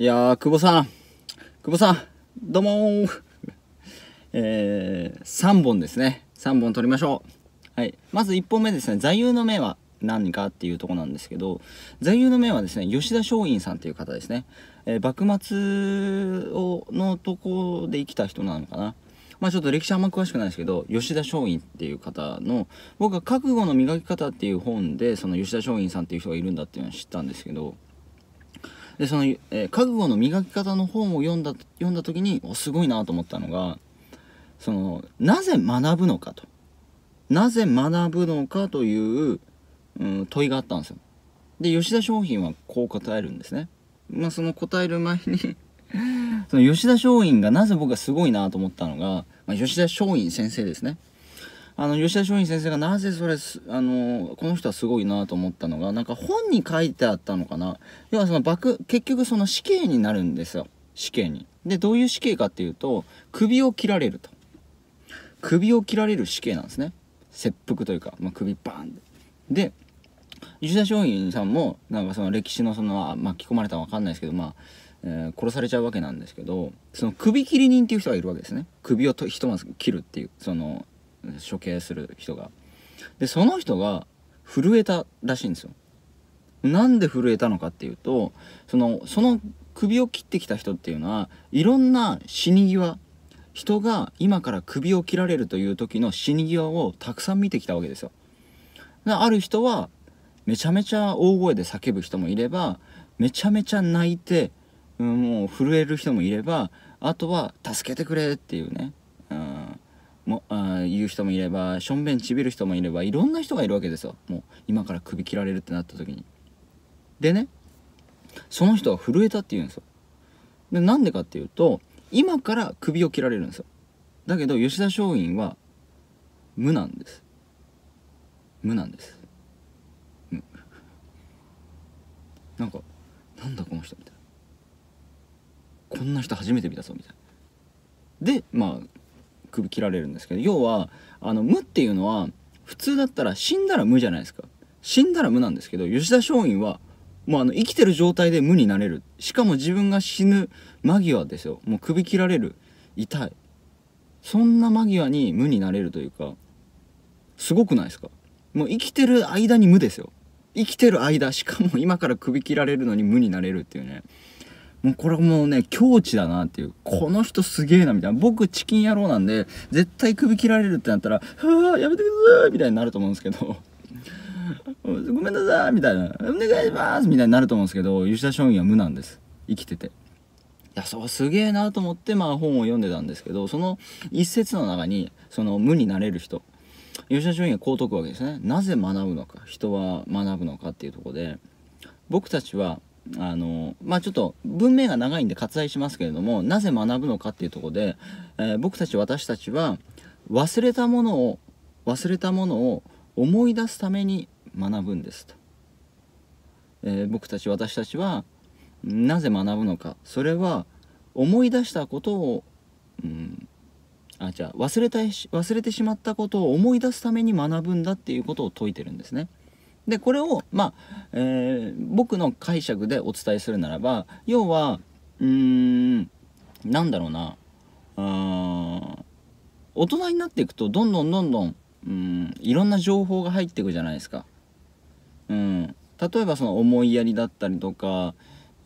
いやー、久保さん。久保さん、どうも えー、3本ですね。3本取りましょう。はい。まず1本目ですね。座右の銘は何かっていうとこなんですけど、座右の銘はですね、吉田松陰さんっていう方ですね。えー、幕末をのとこで生きた人なのかな。まあちょっと歴史あんま詳しくないですけど、吉田松陰っていう方の、僕は覚悟の磨き方っていう本で、その吉田松陰さんっていう人がいるんだっていうのは知ったんですけど、でその、えー、覚悟の磨き方の本を読んだ読んだ時におすごいなと思ったのがそのなぜ学ぶのかとなぜ学ぶのかという、うん、問いがあったんですよで吉田松陰はこう答えるんですねまあその答える前にその吉田松陰がなぜ僕がすごいなと思ったのが、まあ、吉田松陰先生ですねあの吉田松陰先生がなぜそれあのこの人はすごいなと思ったのがなんか本に書いてあったのかな要はその爆結局その死刑になるんですよ死刑に。でどういう死刑かっていうと首を切られると首を切られる死刑なんですね切腹というか、まあ、首バーンて。で吉田松陰さんもなんかその歴史のその巻き込まれたの分かんないですけどまあえー、殺されちゃうわけなんですけどその首切り人っていう人がいるわけですね首をとひとまず切るっていうその処刑する人がでその人が震えたらしいんですよなんで震えたのかっていうとそのその首を切ってきた人っていうのはいろんな死に際人が今から首を切られるという時の死に際をたくさん見てきたわけですよ。ある人はめちゃめちゃ大声で叫ぶ人もいればめちゃめちゃ泣いて、うん、もう震える人もいればあとは「助けてくれ」っていうねもあ言う人もいればしょんべんちびる人もいればいろんな人がいるわけですよもう今から首切られるってなった時にでねその人は震えたって言うんですよでなんでかっていうと今から首を切られるんですよだけど吉田松陰は無なんです無なんです無なんかなんだこの人みたいなこんな人初めて見たぞみたいなでまあ首切られるんですけど要はあの無っていうのは普通だったら死んだら無じゃないですか死んだら無なんですけど吉田松陰はもうあの生きてる状態で無になれるしかも自分が死ぬ間際ですよもう首切られる痛いそんな間際に無になれるというかすごくないですかもう生きてる間に無ですよ生きてる間しかも今から首切られるのに無になれるっていうねもうこれもうね、境地だなっていう。この人すげえなみたいな。僕チキン野郎なんで、絶対首切られるってなったら、はあ、やめてくださいみたいになると思うんですけど。ごめんなさいみたいな。お願いしますみたいになると思うんですけど、吉田松陰は無なんです。生きてて。いやそうすげえなと思ってまあ本を読んでたんですけどその一節の中にその無になれる人吉田松陰はこう説くわけですねなぜ学ぶのか人は学ぶのかっていうとこで僕たちはあのまあちょっと文明が長いんで割愛しますけれどもなぜ学ぶのかっていうとこで、えー、僕たち私たちは忘れたものを忘れたものを思い出すために学ぶんですと、えー、僕たち私たちはなぜ学ぶのかそれは思い出したことを、うん、あじゃあ忘れた忘れてしまったことを思い出すために学ぶんだっていうことを説いてるんですね。でこれをまあ、えー、僕の解釈でお伝えするならば要はうーん何だろうなん大人になっていくとどんどんどんどんうんいろんな情報が入っていくじゃないですか。うん例えばその思いやりだったりとか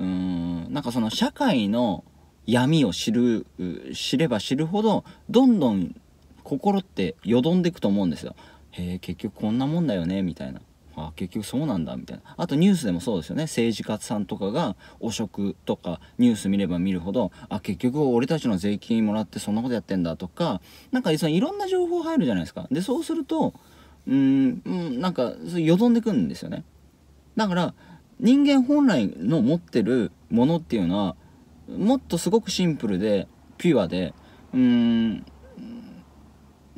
うーんなんかその社会の闇を知る知れば知るほどどんどん心ってよどんでいくと思うんですよ。へえ結局こんなもんだよねみたいな。あ結局そうなんだみたいなあとニュースでもそうですよね政治家さんとかが汚職とかニュース見れば見るほどあ結局俺たちの税金もらってそんなことやってんだとかなんかそのいろんな情報入るじゃないですかでそうするとうんなんかよどんでくんですよねだから人間本来の持ってるものっていうのはもっとすごくシンプルでピュアでうん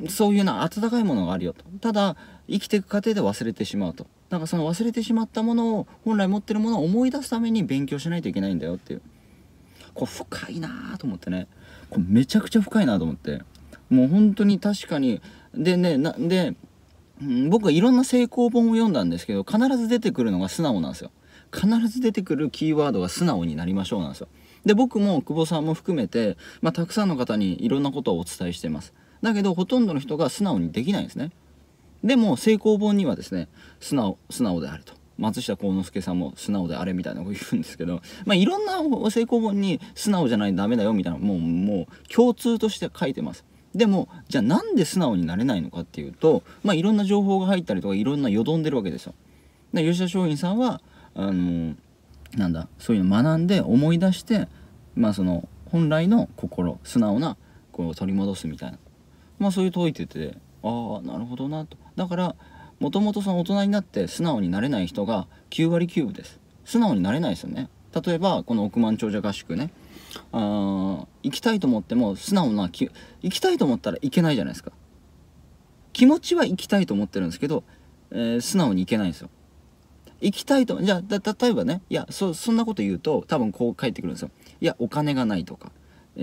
そういうな温かいものがあるよとただ生きていく過程で忘れてしまうとなんかその忘れてしまったものを本来持ってるものを思い出すために勉強しないといけないんだよっていうこれ深いなーと思ってねこれめちゃくちゃ深いなと思ってもう本当に確かにでねなで、ん、僕はいろんな成功本を読んだんですけど必ず出てくるのが素直なんですよ必ず出てくるキーワードが素直になりましょうなんですよで僕も久保さんも含めて、まあ、たくさんの方にいろんなことをお伝えしてますだけどほとんどの人が素直にできないんですねでも成功本にはですね素直素直であると松下幸之助さんも素直であれみたいなこと言うんですけど、まあ、いろんな成功本に素直じゃないとダメだよみたいなもうもう共通として書いてます。でもじゃあなんで素直になれないのかっていうと、まあ、いろんな情報が入ったりとかいろんなよどんでるわけですよ。で吉田松陰さんはあのなんだそういうの学んで思い出して、まあ、その本来の心素直なこう取り戻すみたいな、まあ、そういう解いててああなるほどなとだからもともとその大人になって素直になれない人が9割9分です素直になれないですよね例えばこの億万長者合宿ねあ行きたいと思っても素直な行きたいと思ったらいけないじゃないですか気持ちは行きたいと思ってるんですけど、えー、素直に行けないんですよ行きたいとじゃあ例えばねいやそそんなこと言うと多分こう返ってくるんですよいやお金がないとか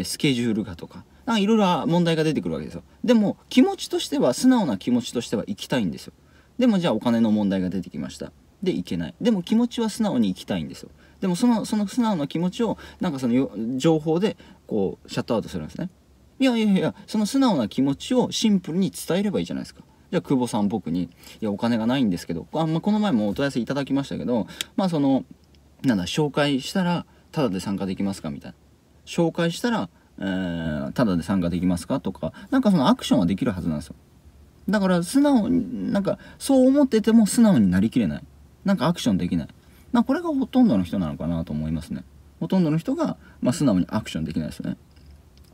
スケジュールがとかなんかいろいろ問題が出てくるわけですよでも気持ちとしては素直な気持ちとしては行きたいんですよでもじゃあお金の問題が出てきましたで行けないでも気持ちは素直に行きたいんですよでもそのその素直な気持ちをなんかその情報でこうシャットアウトするんですねいやいやいやその素直な気持ちをシンプルに伝えればいいじゃないですかじゃあ久保さん僕に「いやお金がないんですけどあ、まあ、この前もお問い合わせいただきましたけどまあそのなんだ紹介したらタダで参加できますか?」みたいな紹介したらえー、ただで参加できますかとか、なんかそのアクションはできるはずなんですよ。だから素直に、なんかそう思ってても素直になりきれない。なんかアクションできない。なこれがほとんどの人なのかなと思いますね。ほとんどの人が、まあ、素直にアクションできないですよね。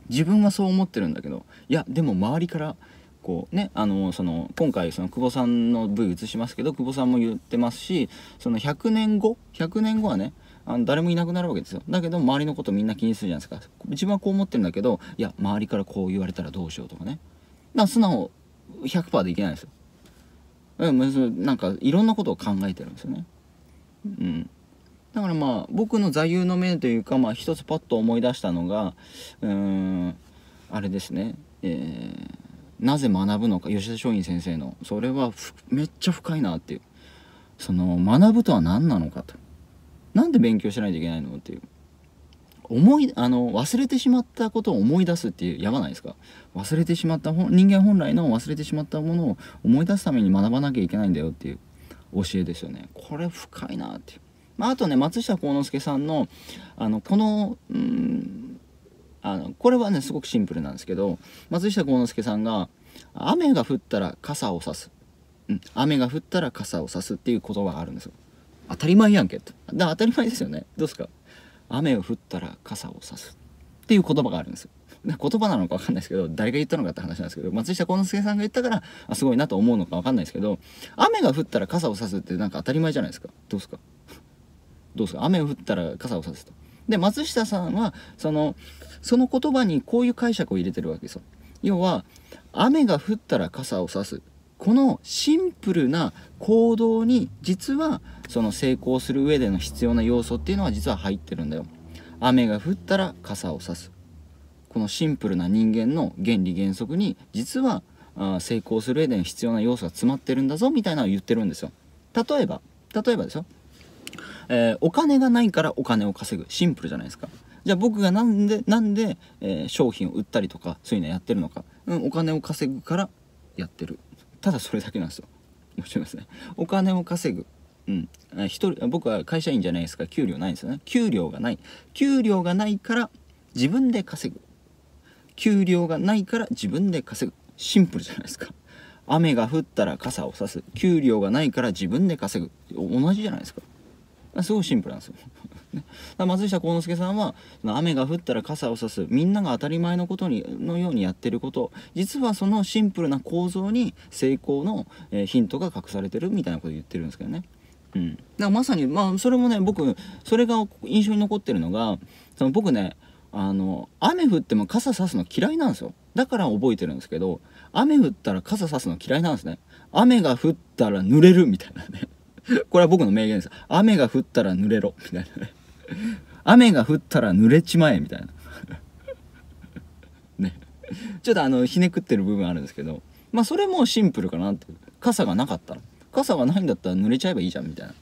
自分はそう思ってるんだけど、いや、でも周りからこうねあのその今回その久保さんの V 映しますけど久保さんも言ってますしその100年後100年後はねあの誰もいなくなるわけですよだけど周りのことみんな気にするじゃないですか自分はこう思ってるんだけどいや周りからこう言われたらどうしようとかねだから素直100%でいけないですよなんかいろんなことを考えてるんですよねうんだからまあ僕の座右の銘というかまあ一つパッと思い出したのがうーんあれですね、えー、なぜ学ぶのか吉田松陰先生のそれはめっちゃ深いなっていうその学ぶとは何なのかとなんで勉強しないといけないのっていう思いあの忘れてしまったことを思い出すっていうやばないですか忘れてしまった人間本来の忘れてしまったものを思い出すために学ばなきゃいけないんだよっていう教えですよねこれ深いなっていう、まあ、あとね松下幸之助さんのあのこのうんあのこれはねすごくシンプルなんですけど松下幸之助さんが「雨が降ったら傘をさす」うん「雨が降ったら傘をさす」っていう言葉があるんですよ当たり前やんけと。だ当たり前ですよね。どうですか雨を降ったら傘を差す。っていう言葉があるんですよ。言葉なのか分かんないですけど誰が言ったのかって話なんですけど松下幸之助さんが言ったからあすごいなと思うのか分かんないですけど雨が降ったら傘を差すってなんか当たり前じゃないですかどうですかどうですか雨が降ったら傘を差すと。で松下さんはそのその言葉にこういう解釈を入れてるわけですよ。要は雨が降ったら傘を差すこのシンプルな行動に実はその成功する上での必要な要素っていうのは実は入ってるんだよ雨が降ったら傘を差すこのシンプルな人間の原理原則に実は成功する上での必要な要素が詰まってるんだぞみたいなのを言ってるんですよ例えば例えばですよ、えー、お金がないからお金を稼ぐシンプルじゃないですかじゃあ僕がなんでなんで、えー、商品を売ったりとかそういうのやってるのか、うん、お金を稼ぐからやってるただそれだけなんですよもちろんですねお金を稼ぐうん、人僕は会社員じゃないですから給料ないんですよね給料がない給料がないから自分で稼ぐ給料がないから自分で稼ぐシンプルじゃないですか雨が降ったら傘を差す給料がないから自分で稼ぐ同じじゃないですかすごいシンプルなんですよ 松下幸之助さんは雨が降ったら傘を差すみんなが当たり前のことにのようにやってること実はそのシンプルな構造に成功の、えー、ヒントが隠されてるみたいなこと言ってるんですけどね。うん、だからまさに、まあ、それもね僕それが印象に残ってるのがその僕ねあの雨降っても傘さすの嫌いなんですよだから覚えてるんですけど雨降ったら傘さすの嫌いなんですね雨が降ったら濡れるみたいなね これは僕の名言です。雨が降ったら濡れろ。みたいなね。雨が降ったら濡れちまえ。みたいな。ね。ちょっとあの、ひねくってる部分あるんですけど、まあそれもシンプルかなって。傘がなかったら。傘がないんだったら濡れちゃえばいいじゃん。みたいな。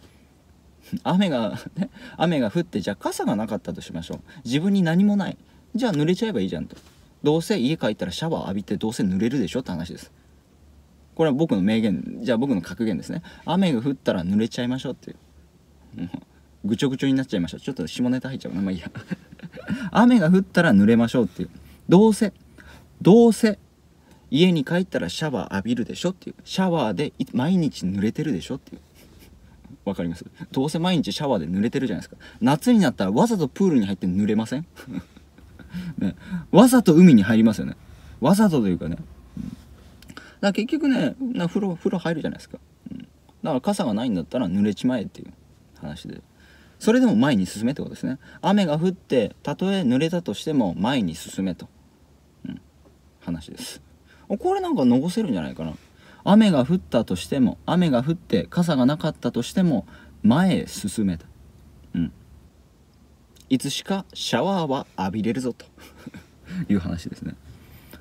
雨が、ね、雨が降ってじゃあ傘がなかったとしましょう自分に何もないじゃあ濡れちゃえばいいじゃんとどうせ家帰ったらシャワー浴びてどうせ濡れるでしょって話ですこれは僕の名言じゃあ僕の格言ですね雨が降ったら濡れちゃいましょうっていうぐちょぐちょになっちゃいましたちょっと下ネタ入っちゃうなまあいいや 雨が降ったら濡れましょうっていうどうせどうせ家に帰ったらシャワー浴びるでしょっていうシャワーで毎日濡れてるでしょっていうわかりますどうせ毎日シャワーで濡れてるじゃないですか夏になったらわざとプールに入って濡れません、ね、わざと海に入りますよねわざとというかねから結局ねな風呂風呂入るじゃないですか、うん、だから傘がないんだったら濡れちまえっていう話でそれでも前に進めってことですね雨が降ってたとえ濡れたとしても前に進めと、うん、話ですこれなんか残せるんじゃないかな雨が降ったとしても雨が降って傘がなかったとしても前へ進めたうんいつしかシャワーは浴びれるぞという話ですね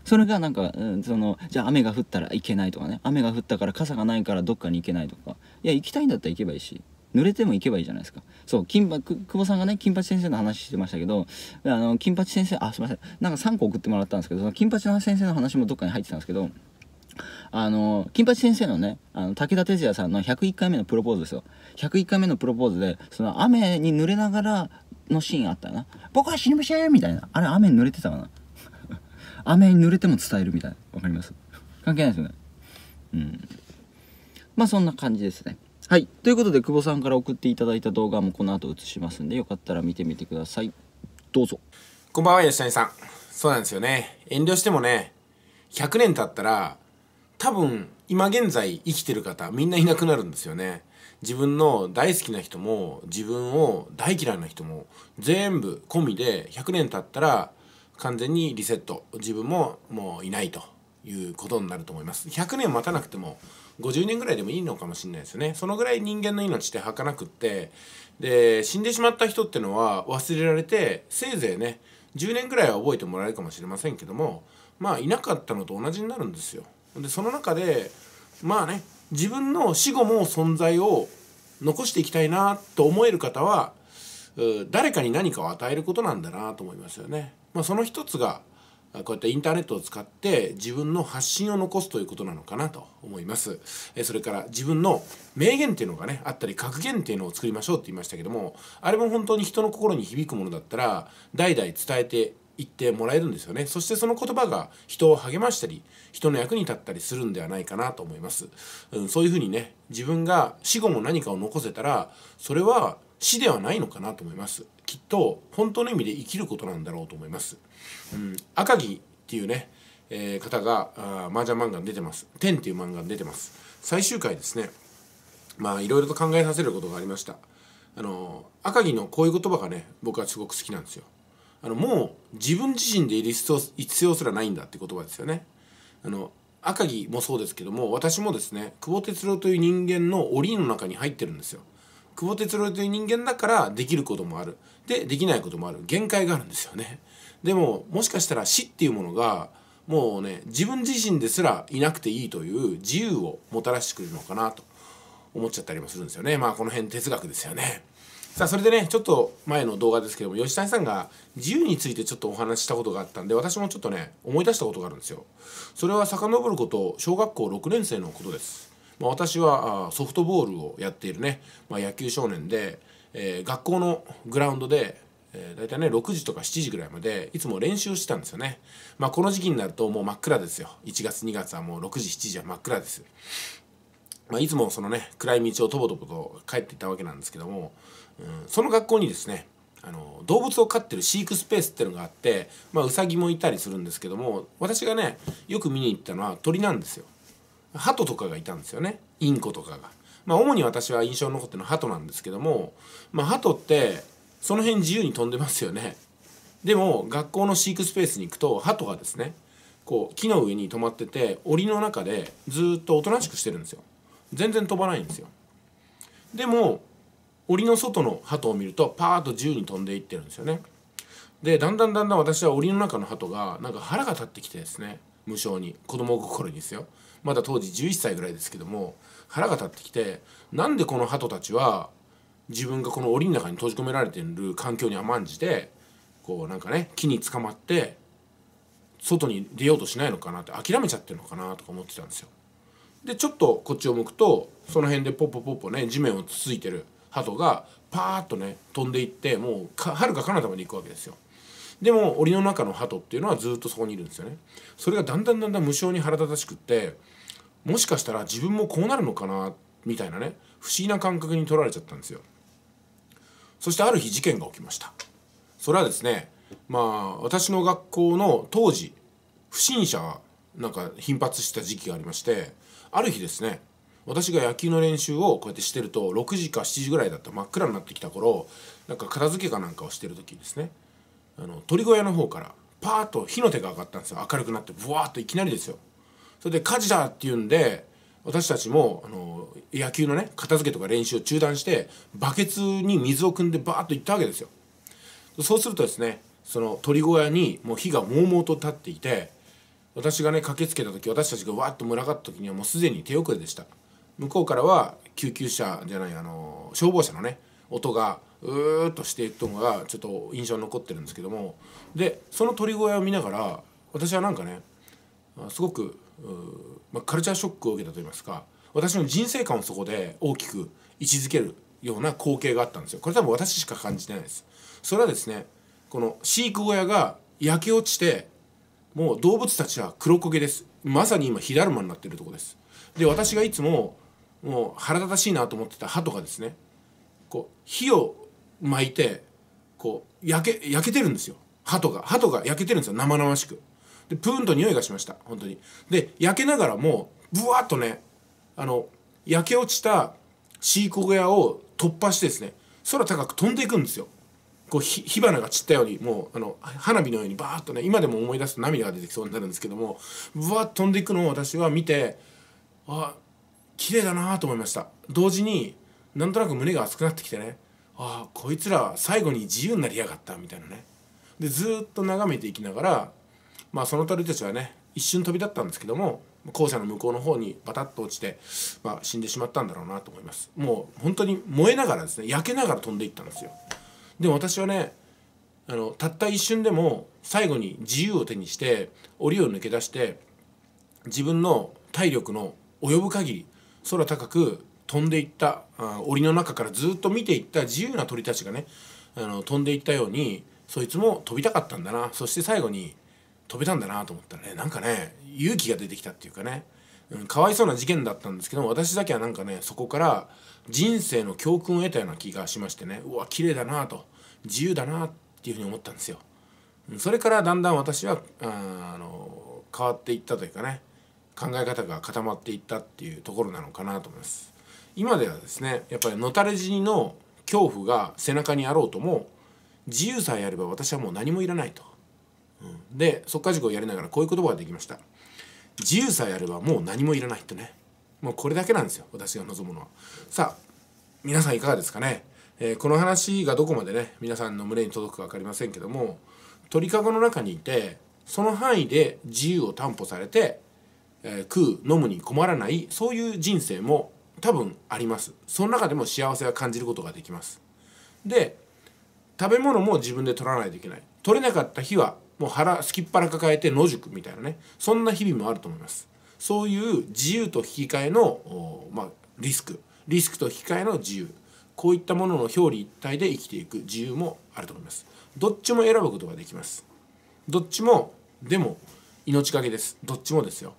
それがなんか、うん、そのじゃあ雨が降ったらいけないとかね雨が降ったから傘がないからどっかに行けないとかいや行きたいんだったら行けばいいし濡れても行けばいいじゃないですかそう金久保さんがね金八先生の話してましたけどあの金八先生あすいませんなんか3個送ってもらったんですけどその金八先生の話もどっかに入ってたんですけどあの金八先生のねあの武田鉄矢さんの101回目のプロポーズですよ101回目のプロポーズでその雨に濡れながらのシーンあったよな僕は死にましょうみたいなあれ雨に濡れてたかな雨に濡れても伝えるみたいなわかります関係ないですよねうんまあそんな感じですねはい。ということで、久保さんから送っていただいた動画もこの後映しますんで、よかったら見てみてください。どうぞ。こんばんは、吉谷さん。そうなんですよね。遠慮してもね、100年経ったら、多分、今現在生きてる方、みんないなくなるんですよね。自分の大好きな人も、自分を大嫌いな人も、全部込みで100年経ったら、完全にリセット自分ももういないということになると思います100年待たなくても50年ぐらいでもいいのかもしれないですよねそのぐらい人間の命って儚くってで死んでしまった人ってのは忘れられてせいぜいね10年ぐらいは覚えてもらえるかもしれませんけどもまあいなかったのと同じになるんですよでその中でまあね自分の死後も存在を残していきたいなと思える方は誰かに何かを与えることなんだなと思いますよね。まあ、その一つがこういったインターネットを使って自分の発信を残すということなのかなと思います。それから自分の名言っていうのがねあったり格言っていうのを作りましょうって言いましたけどもあれも本当に人の心に響くものだったら代々伝えていってもらえるんですよねそしてその言葉が人を励ましたり人の役に立ったりするんではないかなと思います、うん、そういうふうにね自分が死後も何かを残せたらそれは死ではないのかなと思いますきっと本当の意味で生きることなんだろうと思います。うん、赤木っていうね、えー、方があ麻雀漫画に出てます。天っていう漫画に出てます。最終回ですね。まあいろいろと考えさせることがありました。あの赤木のこういう言葉がね僕はすごく好きなんですよ。あのもう自分自身でいる必要すらないんだって言葉ですよね。あの赤木もそうですけども私もですね久保哲郎という人間の檻の中に入ってるんですよ。久保哲郎という人間だからできることもあるでできないこともある限界があるんですよねでももしかしたら死っていうものがもうね自分自身ですらいなくていいという自由をもたらしてくれるのかなと思っちゃったりもするんですよねまあこの辺哲学ですよねさあそれでねちょっと前の動画ですけども吉谷さんが自由についてちょっとお話ししたことがあったんで私もちょっとね思い出したことがあるんですよそれは遡ること小学校6年生のことですまあ、私はソフトボールをやっているね、まあ、野球少年で、えー、学校のグラウンドで、えー、大体ね6時とか7時ぐらいまでいつも練習してたんですよね、まあ、この時期になるともう真っ暗ですよ1月2月はもう6時7時は真っ暗ですまあ、いつもそのね暗い道をとぼとぼと帰っていたわけなんですけども、うん、その学校にですねあの動物を飼ってる飼育スペースっていうのがあって、まあ、ウサギもいたりするんですけども私がねよく見に行ったのは鳥なんですよ。鳩とかがいたんですよねインコとかが。まあ主に私は印象に残ってるのは鳩なんですけども、まあ、鳩ってその辺自由に飛んでますよね。でも学校の飼育スペースに行くと鳩がですねこう木の上に止まってて檻の中でずっとおとなしくしてるんですよ。全然飛ばないんですよ。でも檻の外の鳩を見るとパーッと自由に飛んでいってるんですよね。でだんだんだんだん私は檻の中の鳩がなんか腹が立ってきてですね無性に子供心にですよまだ当時11歳ぐらいですけども腹が立ってきてなんでこの鳩たちは自分がこの檻の中に閉じ込められている環境に甘んじてこうなんかね木に捕まって外に出ようとしないのかなって諦めちゃってるのかなとか思ってたんですよ。でちょっとこっちを向くとその辺でポッポポッポね地面をつついてる鳩がパーッとね飛んでいってもうはるか彼方まで行くわけですよ。でも檻の中の鳩っていうのはずっとそこにいるんですよね。それがだんだんだんだん無性に腹立たしくってもしかしたら自分もこうなるのかなみたいなね不思議な感覚に取られちゃったんですよそしてある日事件が起きましたそれはですねまあ私の学校の当時不審者がなんか頻発した時期がありましてある日ですね私が野球の練習をこうやってしてると6時か7時ぐらいだった真っ暗になってきた頃なんか片付けかなんかをしてる時にですねあの鳥小屋の方からパーッと火の手が上がったんですよ明るくなってブワーッといきなりですよそれで火事だっていうんで私たちもあの野球のね片付けとか練習を中断してバケツに水を汲んでバーッと行ったわけですよ。そうするとですねその鳥小屋にもう火がもうもうと立っていて私がね駆けつけた時私たちがわっと群がった時にはもうすでに手遅れでした向こうからは救急車じゃないあの消防車のね音がうーっとしていくのがちょっと印象に残ってるんですけどもでその鳥小屋を見ながら私はなんかねすごくまあ、カルチャーショックを受けたといいますか私の人生観をそこで大きく位置づけるような光景があったんですよこれ多分私しか感じてないですそれはですねこの飼育小屋が焼け落ちてもう動物たちは黒焦げですまさに今火だるまになってるとこですで私がいつももう腹立たしいなと思ってた歯とかですねこう火を巻いてこう焼け焼けてるんですよ歯とか歯とか焼けてるんですよ生々しくでプーンと匂いがしました本当にで焼けながらもぶわっとねあの焼け落ちた飼育小屋を突破してですね空高く飛んでいくんですよこう火花が散ったようにもうあの花火のようにバーッとね今でも思い出すと涙が出てきそうになるんですけどもぶわっと飛んでいくのを私は見てあ綺麗だなと思いました同時になんとなく胸が熱くなってきてねああこいつら最後に自由になりやがったみたいなねでずっと眺めていきながらまあ、その鳥たちはね一瞬飛び立ったんですけども校舎の向こうの方にバタッと落ちて、まあ、死んでしまったんだろうなと思いますもう本当に燃えながらですね焼けながら飛んでいったんですよでも私はねあのたった一瞬でも最後に自由を手にして檻を抜け出して自分の体力の及ぶ限り空高く飛んでいった檻の中からずっと見ていった自由な鳥たちがねあの飛んでいったようにそいつも飛びたかったんだなそして最後に飛べたんだなと思ったらねなんかね勇気が出てきたっていうかね、うん、かわいそうな事件だったんですけど私だけはなんかねそこから人生の教訓を得たような気がしましてねうわ綺麗だなと自由だなっていうふうに思ったんですよ。それからだんだん私はああの変わっていったというかね考え方が固まっていったっていうところなのかなと思います。今ではですねやっぱり野垂れ死にの恐怖が背中にあろうとも自由さえあれば私はもう何もいらないとで即果塾をやりながらこういう言葉ができました自由さえあればもう何もいらないってねもうこれだけなんですよ私が望むのはさあ皆さんいかがですかね、えー、この話がどこまでね皆さんの胸に届くか分かりませんけども鳥かごの中にいてその範囲で自由を担保されて、えー、食う飲むに困らないそういう人生も多分ありますその中でも幸せは感じることができますで食べ物も自分で取らないといけない取れなかった日はもう腹すきっ腹抱えて野宿みたいなねそんな日々もあると思いますそういう自由と引き換えの、まあ、リスクリスクと引き換えの自由こういったものの表裏一体で生きていく自由もあると思いますどっちも選ぶことができますどっちもでも命がけですどっちもですよ、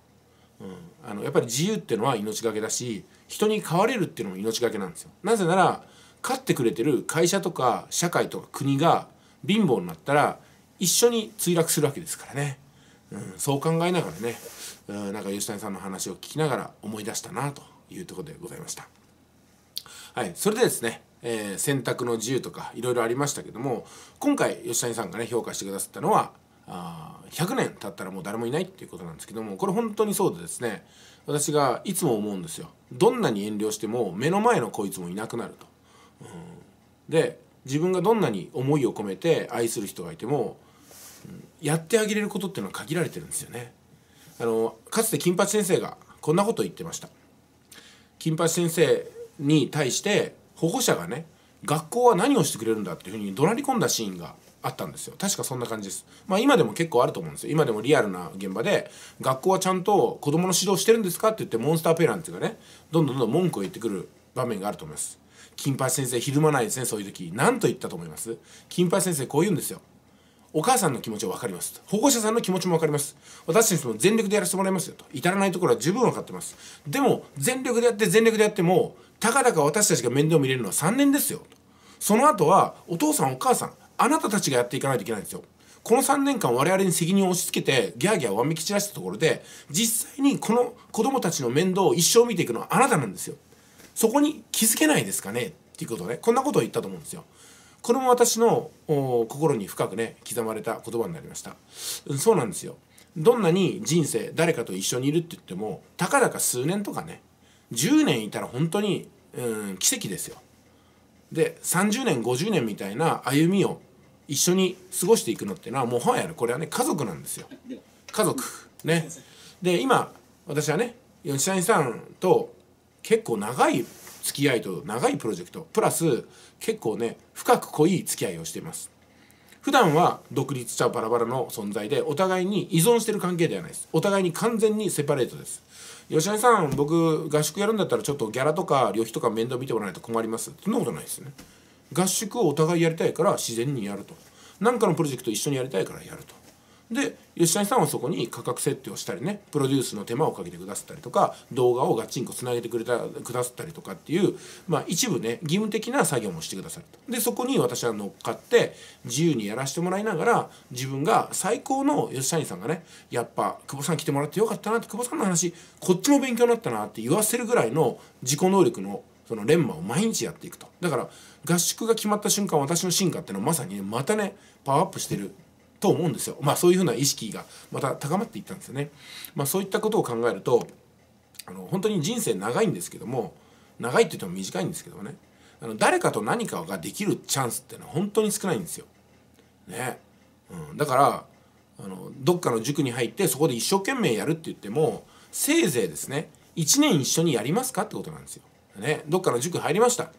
うん、あのやっぱり自由っていうのは命がけだし人に飼われるっていうのも命がけなんですよなぜなら飼ってくれてる会社とか社会とか国が貧乏になったら一緒に墜落するわけですからね、うん、そう考えながらね、うん、なんか吉谷さんの話を聞きながら思い出したなというところでございました。はい、それでですね、えー、選択の自由とかいろいろありましたけども今回吉谷さんがね評価してくださったのはあ100年経ったらもう誰もいないっていうことなんですけどもこれ本当にそうでですね私がいつも思うんですよどんなに遠慮しても目の前のこいつもいなくなると。うん、で自分がどんなに思いを込めて愛する人がいてもやってあげれることっていうのは限られてるんですよね。あのかつて金八先生がこんなことを言ってました。金八先生に対して保護者がね学校は何をしてくれるんだっていうふうに怒鳴り込んだシーンがあったんですよ確かそんな感じですまあ今でも結構あると思うんですよ今でもリアルな現場で学校はちゃんと子供の指導してるんですかって言ってモンスターペランツがねどんどんどんどん文句を言ってくる場面があると思います金八先生ひるまないですねそういう時何と言ったと思います金八先生こう言うんですよお母さんの気持ちは分かります保護者さんの気持ちも分かります私たちも全力でやらせてもらいますよと至らないところは十分分かってますでも全力でやって全力でやってもたかだか私たちが面倒見れるのは3年ですよその後はお父さんお母さんあなたたちがやっていかないといけないんですよこの3年間我々に責任を押し付けてギャーギャーわめき散らしたところで実際にこの子供たちの面倒を一生見ていくのはあなたなんですよそこに気づけないですかねっていうことねこんなことを言ったと思うんですよこれも私の心に深くね刻まれた言葉になりましたそうなんですよどんなに人生誰かと一緒にいるって言ってもたかだか数年とかね10年いたら本当に、うん、奇跡ですよで30年50年みたいな歩みを一緒に過ごしていくのっていうのはもうはやねこれはね家族なんですよ家族ねで今私はね吉谷さんと結構長い付き合いと長いプロジェクトプラス結構ね深く濃い付き合いをしています普段は独立したバラバラの存在でお互いに依存してる関係ではないですお互いに完全にセパレートです吉谷さん僕合宿やるんだったらちょっとギャラとか旅費とか面倒見てもらわないと困りますそんなことないですね合宿をお互いやりたいから自然にやると何かのプロジェクト一緒にやりたいからやるとで吉谷さんはそこに価格設定をしたりねプロデュースの手間をかけてくださったりとか動画をガチンコつなげてくれたくださったりとかっていう、まあ、一部ね義務的な作業もしてくださるとでそこに私は乗っかって自由にやらせてもらいながら自分が最高の吉谷さんがねやっぱ久保さん来てもらってよかったなって久保さんの話こっちも勉強になったなって言わせるぐらいの自己能力のその連磨を毎日やっていくとだから合宿が決まった瞬間私の進化っていうのはまさに、ね、またねパワーアップしてると思うんですよ。まあそういうふうな意識がまた高まっていったんですよね。まあそういったことを考えると、あの本当に人生長いんですけども、長いって言っても短いんですけどもね、あの誰かと何かができるチャンスってのは本当に少ないんですよ。ね。うん、だから、あのどっかの塾に入ってそこで一生懸命やるって言っても、せいぜいですね、1年一緒にやりますかってことなんですよ。ね。どっかの塾入りました。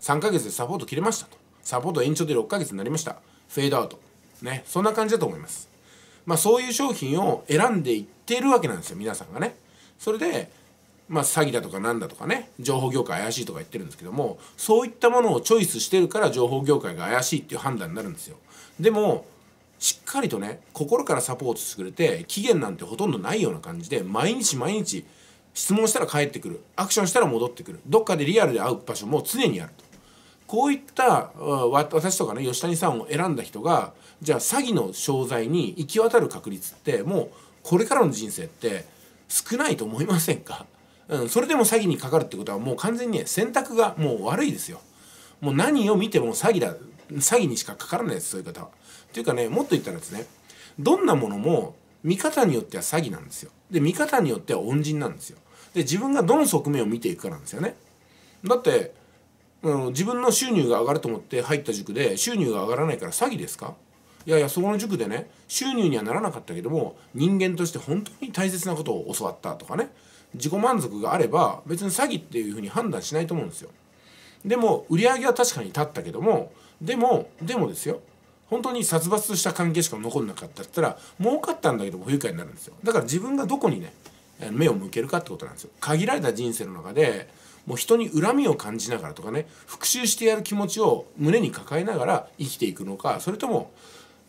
3ヶ月でサポート切れましたと。サポート延長で6ヶ月になりました。フェードアウト。ねそんな感じだと思いますまあそういう商品を選んでいってるわけなんですよ皆さんがねそれでまあ詐欺だとかなんだとかね情報業界怪しいとか言ってるんですけどもそういったものをチョイスしてるから情報業界が怪しいっていう判断になるんですよでもしっかりとね心からサポートしてくれて期限なんてほとんどないような感じで毎日毎日質問したら帰ってくるアクションしたら戻ってくるどっかでリアルで会う場所も常にあるとこういった私とかね吉谷さんを選んだ人がじゃあ詐欺の商材に行き渡る確率ってもうこれからの人生って少ないと思いませんか、うん、それでも詐欺にかかるってことはもう完全に、ね、選択がもう悪いですよ。もう何を見ても詐欺だ詐欺にしかかからないですそういう方は。というかねもっと言ったらですねどんなものも見方によっては詐欺なんですよ。で見方によっては恩人なんですよ。で自分がどの側面を見ていくかなんですよね。だってうん、自分の収入が上がると思って入った塾で収入が上がらないから詐欺ですかいやいやそこの塾でね収入にはならなかったけども人間として本当に大切なことを教わったとかね自己満足があれば別に詐欺っていうふうに判断しないと思うんですよでも売り上げは確かに立ったけどもでもでもですよ本当に殺伐とした関係しか残んなかったったら儲かったんだけど不愉快になるんですよだから自分がどこにね目を向けるかってことなんですよ限られた人生の中でもう人に恨みを感じながらとかね復讐してやる気持ちを胸に抱えながら生きていくのかそれとも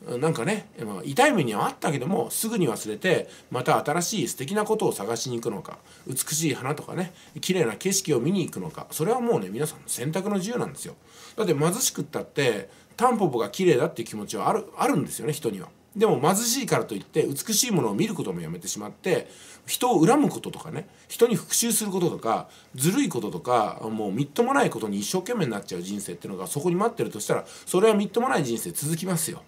なんかね痛い目にはあったけどもすぐに忘れてまた新しい素敵なことを探しに行くのか美しい花とかね綺麗な景色を見に行くのかそれはもうね皆さんの選択の自由なんですよだって貧しくったってタンポポが綺麗だっていう気持ちはあるあるんですよね人にはでも貧しいからといって美しいものを見ることもやめてしまって人を恨むこととかね人に復讐することとかずるいこととかもうみっともないことに一生懸命になっちゃう人生っていうのがそこに待ってるとしたらそれはみっともない人生続きますよ。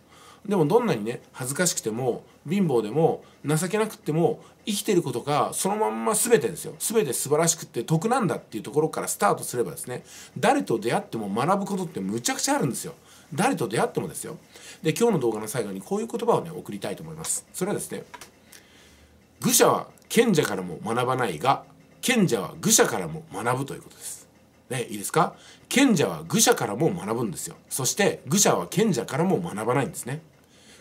でもどんなにね恥ずかしくても貧乏でも情けなくっても生きてることがそのまんま全てですよ全て素晴らしくて得なんだっていうところからスタートすればですね誰と出会っても学ぶことってむちゃくちゃあるんですよ誰と出会ってもですよで今日の動画の最後にこういう言葉をね送りたいと思いますそれはですね愚者は賢者からも学ばないが賢者は愚者からも学ぶということですね、いいですか賢者は愚者からも学ぶんですよそして愚者は賢者からも学ばないんですね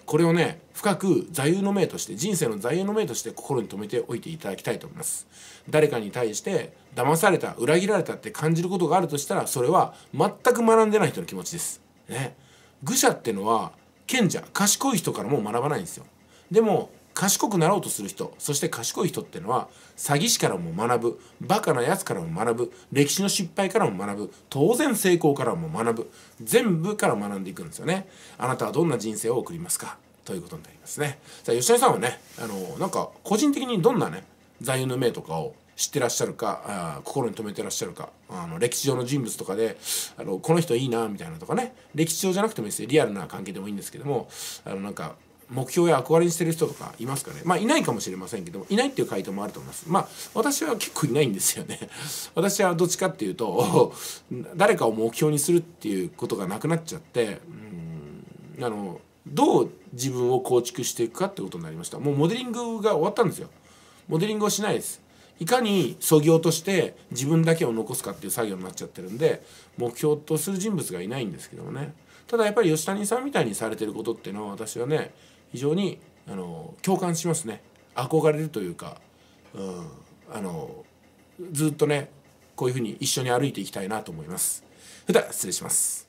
これをね深く座右の銘として人生の座右の銘として心に留めておいていただきたいと思います誰かに対して騙された裏切られたって感じることがあるとしたらそれは全く学んでない人の気持ちですね愚者ってのは賢者賢い人からも学ばないんですよでも賢くなろうとする人そして賢い人ってのは詐欺師からも学ぶバカなやつからも学ぶ歴史の失敗からも学ぶ当然成功からも学ぶ全部から学んでいくんですよねあなたはどんな人生を送りますかということになりますねさあ吉谷さんはねあのなんか個人的にどんなね座右の銘とかを知ってらっしゃるかあ心に留めてらっしゃるかあの歴史上の人物とかであのこの人いいなみたいなとかね歴史上じゃなくてもいいですよリアルな関係でもいいんですけどもあのなんか目標や憧れにしてる人とかいますかねまあいないかもしれませんけどもいないっていう回答もあると思いますまあ私は結構いないんですよね 私はどっちかっていうと 誰かを目標にするっていうことがなくなっちゃってうんあのどう自分を構築していくかってことになりましたもうモデリングが終わったんですよモデリングをしないですいかにそぎ落として自分だけを残すかっていう作業になっちゃってるんで目標とする人物がいないんですけどもねただやっぱり吉谷さんみたいにされてることっていうのは私はね非常にあの共感しますね憧れるというか、うん、あのずっとねこういうふうに一緒に歩いていきたいなと思います。それでは失礼します。